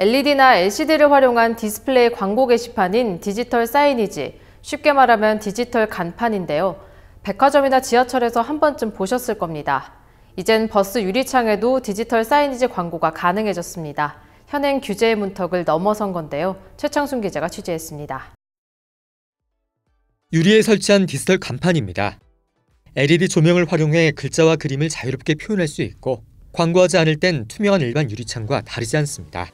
LED나 LCD를 활용한 디스플레이 광고 게시판인 디지털 사이니지, 쉽게 말하면 디지털 간판인데요. 백화점이나 지하철에서 한 번쯤 보셨을 겁니다. 이젠 버스 유리창에도 디지털 사이니지 광고가 가능해졌습니다. 현행 규제의 문턱을 넘어선 건데요. 최창순 기자가 취재했습니다. 유리에 설치한 디지털 간판입니다. LED 조명을 활용해 글자와 그림을 자유롭게 표현할 수 있고 광고하지 않을 땐 투명한 일반 유리창과 다르지 않습니다.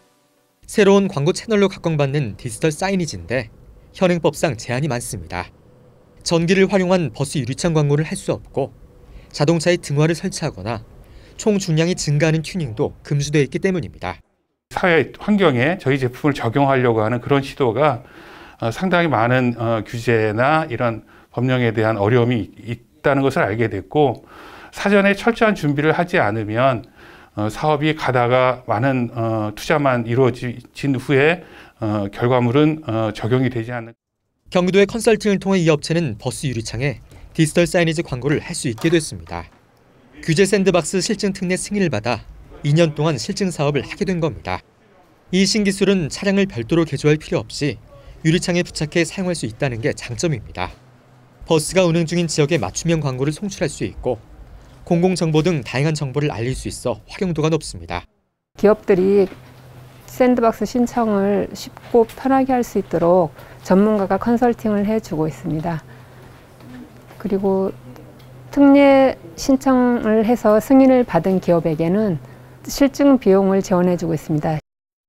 새로운 광고 채널로 각광받는 디지털 사이니지인데 현행법상 제한이 많습니다. 전기를 활용한 버스 유리창 광고를 할 수 없고 자동차에 등화를 설치하거나 총 중량이 증가하는 튜닝도 금지되어 있기 때문입니다. 사회 환경에 저희 제품을 적용하려고 하는 그런 시도가 어, 상당히 많은 어, 규제나 이런 법령에 대한 어려움이 있다는 것을 알게 됐고 사전에 철저한 준비를 하지 않으면 어, 사업이 가다가 많은 어, 투자만 이루어진 후에 어, 결과물은 적용이 되지 않는. 경기도의 컨설팅을 통해 이 업체는 버스 유리창에 디지털 사이니지 광고를 할 수 있게 됐습니다. 규제 샌드박스 실증 특례 승인을 받아 2년 동안 실증 사업을 하게 된 겁니다. 이 신기술은 차량을 별도로 개조할 필요 없이 유리창에 부착해 사용할 수 있다는 게 장점입니다. 버스가 운행 중인 지역에 맞춤형 광고를 송출할 수 있고 공공정보 등 다양한 정보를 알릴 수 있어 활용도가 높습니다. 기업들이 샌드박스 신청을 쉽고 편하게 할 수 있도록 전문가가 컨설팅을 해주고 있습니다. 그리고 특례 신청을 해서 승인을 받은 기업에게는 실증 비용을 지원해주고 있습니다.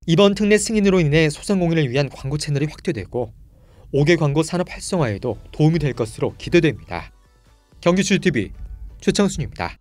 이번 특례 승인으로 인해 소상공인을 위한 광고 채널이 확대되고 5개 광고 산업 활성화에도 도움이 될 것으로 기대됩니다. 경기출 TV 최창순입니다.